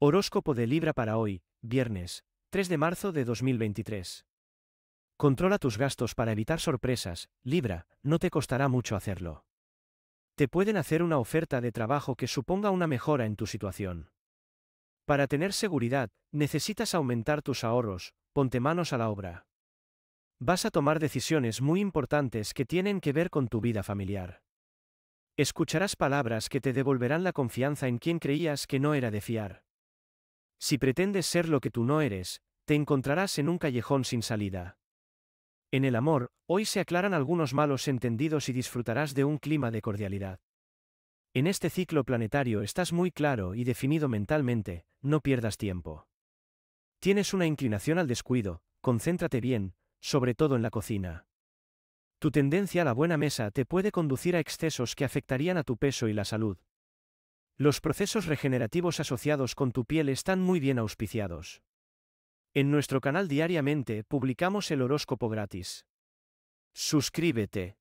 Horóscopo de Libra para hoy, viernes, 3 de marzo de 2023. Controla tus gastos para evitar sorpresas, Libra, no te costará mucho hacerlo. Te pueden hacer una oferta de trabajo que suponga una mejora en tu situación. Para tener seguridad, necesitas aumentar tus ahorros, ponte manos a la obra. Vas a tomar decisiones muy importantes que tienen que ver con tu vida familiar. Escucharás palabras que te devolverán la confianza en quien creías que no era de fiar. Si pretendes ser lo que tú no eres, te encontrarás en un callejón sin salida. En el amor, hoy se aclaran algunos malos entendidos y disfrutarás de un clima de cordialidad. En este ciclo planetario estás muy claro y definido mentalmente, no pierdas tiempo. Tienes una inclinación al descuido, concéntrate bien, sobre todo en la cocina. Tu tendencia a la buena mesa te puede conducir a excesos que afectarían a tu peso y la salud, los procesos regenerativos asociados con tu piel están muy bien auspiciados. En nuestro canal diariamente publicamos el horóscopo gratis. Suscríbete.